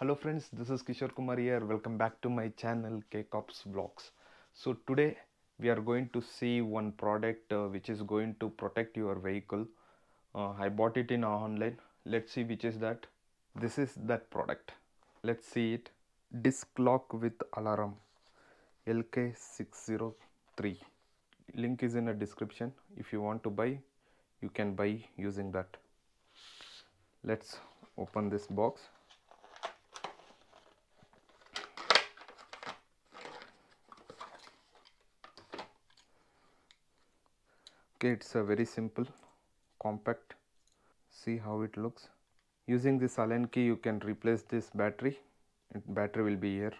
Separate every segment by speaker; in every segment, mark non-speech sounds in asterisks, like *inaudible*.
Speaker 1: hello friends this is kishore kumar here welcome back to my channel kcops vlogs so today we are going to see one product uh, which is going to protect your vehicle uh, i bought it in online let's see which is that this is that product let's see it disk lock with alarm lk603 link is in the description if you want to buy you can buy using that let's open this box okay it's a very simple compact see how it looks using this allen key you can replace this battery it, battery will be here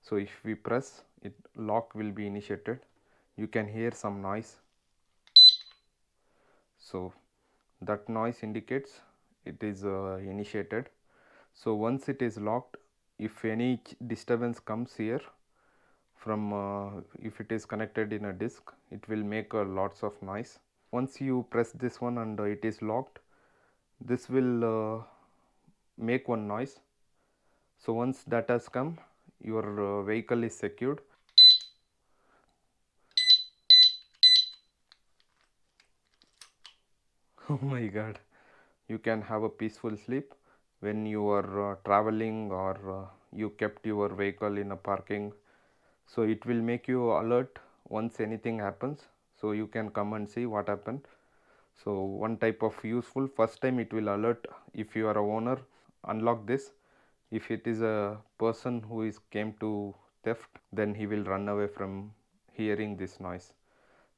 Speaker 1: so if we press it lock will be initiated you can hear some noise so that noise indicates it is uh, initiated so once it is locked if any disturbance comes here from uh, if it is connected in a disk it will make uh, lots of noise once you press this one and uh, it is locked this will make one noise so once that has come your vehicle is secured *laughs* oh my god you can have a peaceful sleep when you are uh, traveling or uh, you kept your vehicle in a parking so it will make you alert once anything happens so you can come and see what happened so one type of useful first time it will alert if you are a owner unlock this if it is a person who is came to theft then he will run away from hearing this noise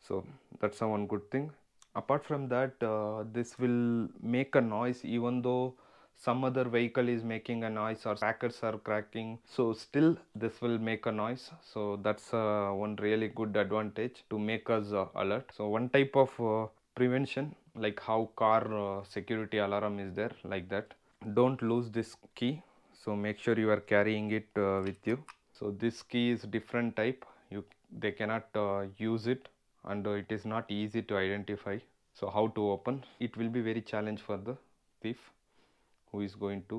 Speaker 1: so that's some one good thing apart from that uh, this will make a noise even though some other vehicle is making a noise or crackers are cracking so still this will make a noise so that's uh, one really good advantage to make us uh, alert so one type of uh, prevention like how car uh, security alarm is there like that don't lose this key so make sure you are carrying it uh, with you so this key is different type you they cannot uh, use it and it is not easy to identify so how to open it will be very challenge for the thief who is going to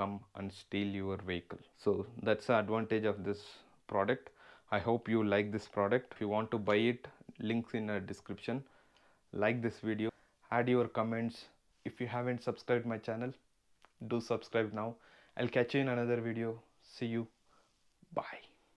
Speaker 1: come and steal your vehicle. So that's the advantage of this product. I hope you like this product. If you want to buy it, links in the description. Like this video, add your comments. If you haven't subscribed my channel, do subscribe now. I'll catch you in another video. See you. Bye.